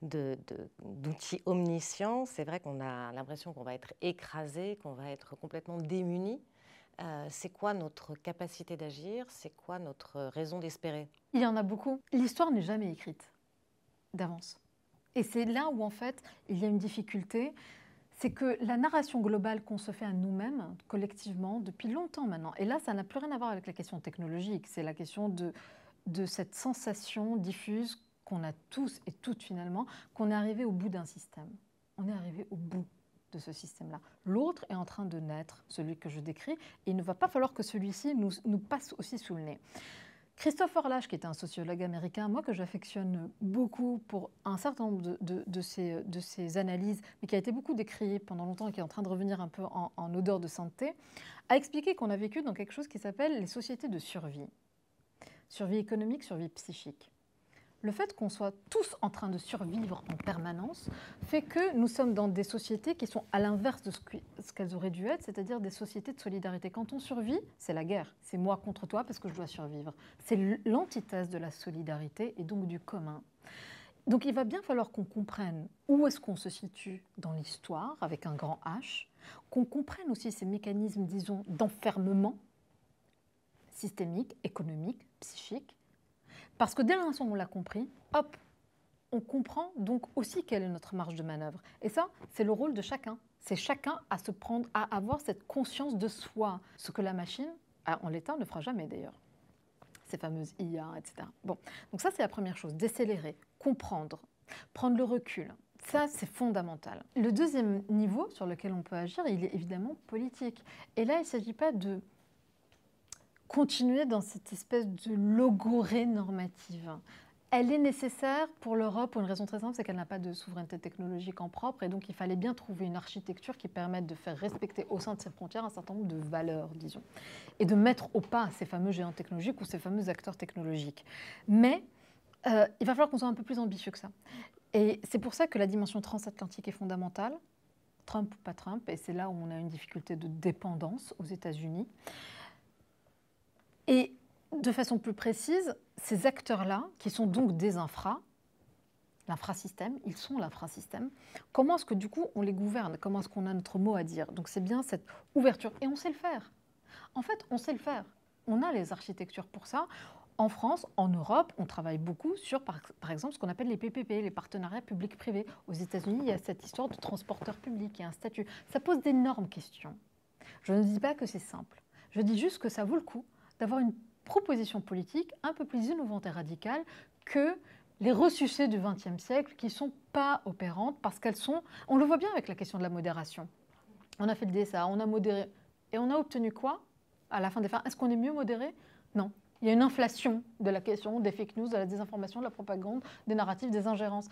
d'outils omniscients, c'est vrai qu'on a l'impression qu'on va être écrasé, qu'on va être complètement démuni. Euh, c'est quoi notre capacité d'agir C'est quoi notre raison d'espérer Il y en a beaucoup. L'histoire n'est jamais écrite d'avance. Et c'est là où, en fait, il y a une difficulté, c'est que la narration globale qu'on se fait à nous-mêmes, collectivement, depuis longtemps maintenant, et là, ça n'a plus rien à voir avec la question technologique, c'est la question de, cette sensation diffuse qu'on a tous et toutes finalement, qu'on est arrivé au bout d'un système. On est arrivé au bout de ce système-là. L'autre est en train de naître, celui que je décris, et il ne va pas falloir que celui-ci nous passe aussi sous le nez. Christopher Lache, qui est un sociologue américain, moi que j'affectionne beaucoup pour un certain nombre de, ses, analyses, mais qui a été beaucoup décrié pendant longtemps et qui est en train de revenir un peu en odeur de santé, a expliqué qu'on a vécu dans quelque chose qui s'appelle les sociétés de survie. Survie économique, survie psychique le fait qu'on soit tous en train de survivre en permanence fait que nous sommes dans des sociétés qui sont à l'inverse de ce qu'elles auraient dû être, c'est-à-dire des sociétés de solidarité. Quand on survit, c'est la guerre, c'est moi contre toi parce que je dois survivre. C'est l'antithèse de la solidarité et donc du commun. Donc il va bien falloir qu'on comprenne où est-ce qu'on se situe dans l'histoire avec un grand H, qu'on comprenne aussi ces mécanismes, disons, d'enfermement systémique, économique, psychique, parce que dès l'instant où on l'a compris, hop, on comprend donc aussi quelle est notre marge de manœuvre. Et ça, c'est le rôle de chacun. C'est chacun à se prendre, à avoir cette conscience de soi, ce que la machine, en ah, l'état, ne fera jamais d'ailleurs. Ces fameuses IA, etc. Bon, donc ça c'est la première chose, décélérer, comprendre, prendre le recul. Ça, c'est fondamental. Le deuxième niveau sur lequel on peut agir, il est évidemment politique. Et là, il ne s'agit pas de continuer dans cette espèce de logorée normative. Elle est nécessaire pour l'Europe pour une raison très simple, c'est qu'elle n'a pas de souveraineté technologique en propre et donc il fallait bien trouver une architecture qui permette de faire respecter au sein de ses frontières un certain nombre de valeurs, disons, et de mettre au pas ces fameux géants technologiques ou ces fameux acteurs technologiques. Mais euh, il va falloir qu'on soit un peu plus ambitieux que ça. Et c'est pour ça que la dimension transatlantique est fondamentale, Trump ou pas Trump, et c'est là où on a une difficulté de dépendance aux États-Unis. Et de façon plus précise, ces acteurs-là, qui sont donc des infras, l'infrasystème, ils sont l'infrasystème, comment est-ce que du coup on les gouverne Comment est-ce qu'on a notre mot à dire Donc c'est bien cette ouverture. Et on sait le faire. En fait, on sait le faire. On a les architectures pour ça. En France, en Europe, on travaille beaucoup sur, par, exemple, ce qu'on appelle les PPP, les partenariats publics-privés. Aux États-Unis, il y a cette histoire de transporteur public, il y a un statut. Ça pose d'énormes questions. Je ne dis pas que c'est simple. Je dis juste que ça vaut le coup d'avoir une proposition politique un peu plus innovante et radicale que les ressuscés du XXe siècle qui ne sont pas opérantes parce qu'elles sont, on le voit bien avec la question de la modération. On a fait le DSA, on a modéré. Et on a obtenu quoi à la fin des fins Est-ce qu'on est mieux modéré Non. Il y a une inflation de la question des fake news, de la désinformation, de la propagande, des narratifs, des ingérences.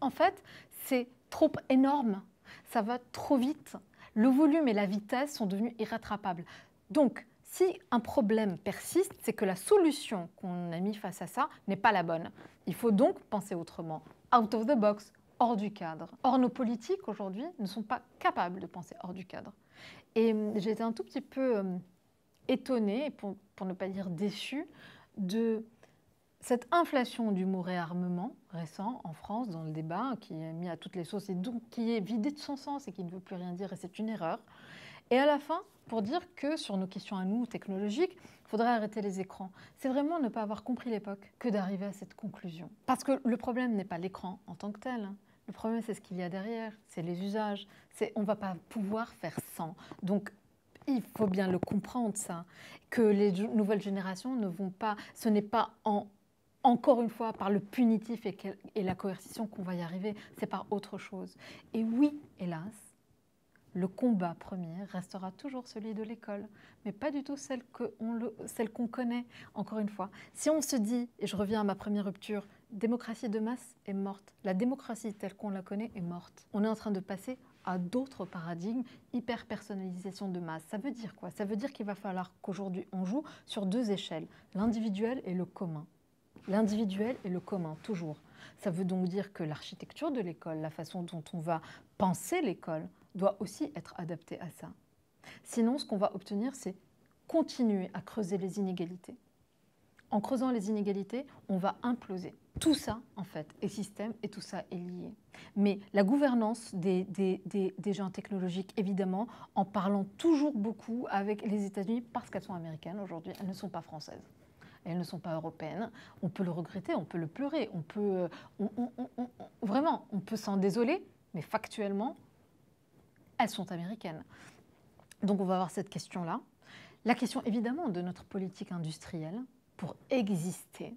en fait, c'est trop énorme. Ça va trop vite. Le volume et la vitesse sont devenus irrattrapables. Donc, si un problème persiste, c'est que la solution qu'on a mise face à ça n'est pas la bonne. Il faut donc penser autrement, out of the box, hors du cadre. Or, nos politiques aujourd'hui ne sont pas capables de penser hors du cadre. Et hum, j'ai été un tout petit peu hum, étonnée, pour, pour ne pas dire déçue, de cette inflation du mot réarmement récent en France dans le débat, qui est mis à toutes les sauces et donc qui est vidé de son sens et qui ne veut plus rien dire, et c'est une erreur. Et à la fin, pour dire que sur nos questions à nous, technologiques, il faudrait arrêter les écrans. C'est vraiment ne pas avoir compris l'époque que d'arriver à cette conclusion. Parce que le problème n'est pas l'écran en tant que tel. Hein. Le problème, c'est ce qu'il y a derrière, c'est les usages. C'est on ne va pas pouvoir faire sans. Donc, il faut bien le comprendre, ça. Que les nouvelles générations ne vont pas. Ce n'est pas en encore une fois par le punitif et, la coercition qu'on va y arriver, c'est par autre chose. Et oui, hélas, le combat premier restera toujours celui de l'école, mais pas du tout celle qu'on connaît. Encore une fois, si on se dit, et je reviens à ma première rupture, démocratie de masse est morte, la démocratie telle qu'on la connaît est morte. On est en train de passer à d'autres paradigmes, hyper-personnalisation de masse. Ça veut dire quoi Ça veut dire qu'il va falloir qu'aujourd'hui on joue sur deux échelles, l'individuel et le commun. L'individuel et le commun, toujours. Ça veut donc dire que l'architecture de l'école, la façon dont on va penser l'école, doit aussi être adapté à ça. Sinon, ce qu'on va obtenir, c'est continuer à creuser les inégalités. En creusant les inégalités, on va imploser. Tout ça, en fait, est système et tout ça est lié. Mais la gouvernance des, des, gens technologiques, évidemment, en parlant toujours beaucoup avec les États-Unis, parce qu'elles sont américaines aujourd'hui, elles ne sont pas françaises elles ne sont pas européennes. On peut le regretter, on peut le pleurer, on peut euh, vraiment, on peut s'en désoler, mais factuellement, elles sont américaines. Donc on va avoir cette question-là. La question évidemment de notre politique industrielle pour exister.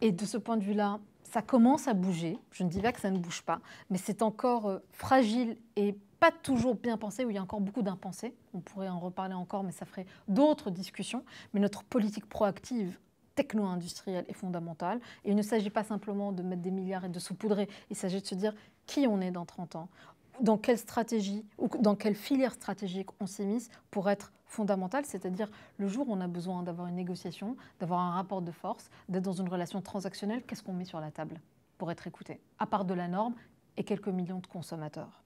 Et de ce point de vue-là, ça commence à bouger. Je ne dis pas que ça ne bouge pas, mais c'est encore euh, fragile et pas toujours bien pensé, où il y a encore beaucoup d'impensés. On pourrait en reparler encore, mais ça ferait d'autres discussions. Mais notre politique proactive techno-industrielle est fondamentale. Et il ne s'agit pas simplement de mettre des milliards et de saupoudrer, il s'agit de se dire qui on est dans 30 ans dans quelle stratégie ou dans quelle filière stratégique on s'est pour être fondamental, c'est-à-dire le jour où on a besoin d'avoir une négociation, d'avoir un rapport de force, d'être dans une relation transactionnelle, qu'est-ce qu'on met sur la table pour être écouté À part de la norme et quelques millions de consommateurs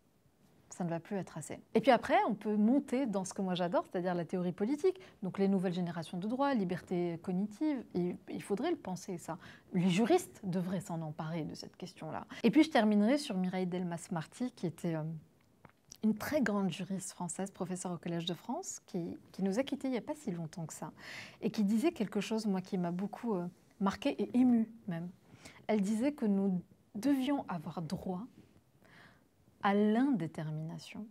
ça ne va plus être assez. Et puis après, on peut monter dans ce que moi j'adore, c'est-à-dire la théorie politique, donc les nouvelles générations de droits, liberté cognitive, il faudrait le penser ça. Les juristes devraient s'en emparer de cette question-là. Et puis je terminerai sur Mireille Delmas-Marty, qui était euh, une très grande juriste française, professeure au Collège de France, qui, qui nous a quittés il n'y a pas si longtemps que ça, et qui disait quelque chose, moi, qui m'a beaucoup euh, marqué et ému même. Elle disait que nous devions avoir droit à l'indétermination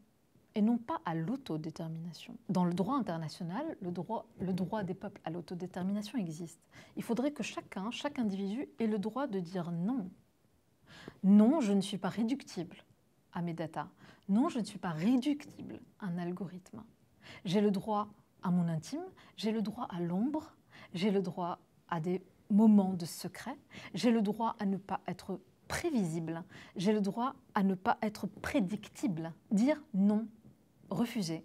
et non pas à l'autodétermination. Dans le droit international, le droit, le droit des peuples à l'autodétermination existe. Il faudrait que chacun, chaque individu ait le droit de dire non. Non, je ne suis pas réductible à mes datas. Non, je ne suis pas réductible à un algorithme. J'ai le droit à mon intime, j'ai le droit à l'ombre, j'ai le droit à des moments de secret, j'ai le droit à ne pas être prévisible. J'ai le droit à ne pas être prédictible, dire non, refuser.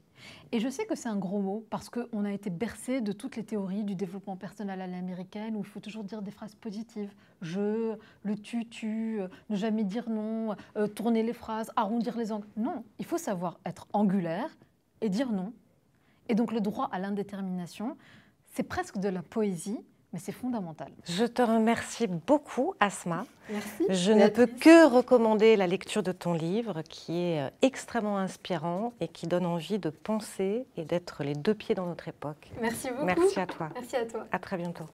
Et je sais que c'est un gros mot parce qu'on a été bercé de toutes les théories du développement personnel à l'américaine où il faut toujours dire des phrases positives. Je, le tu, tu, euh, ne jamais dire non, euh, tourner les phrases, arrondir les angles. Non, il faut savoir être angulaire et dire non. Et donc le droit à l'indétermination, c'est presque de la poésie mais c'est fondamental. Je te remercie beaucoup, Asma. Merci. Je ne peux que recommander la lecture de ton livre qui est euh, extrêmement inspirant et qui donne envie de penser et d'être les deux pieds dans notre époque. Merci beaucoup. Merci à toi. Merci à toi. À très bientôt.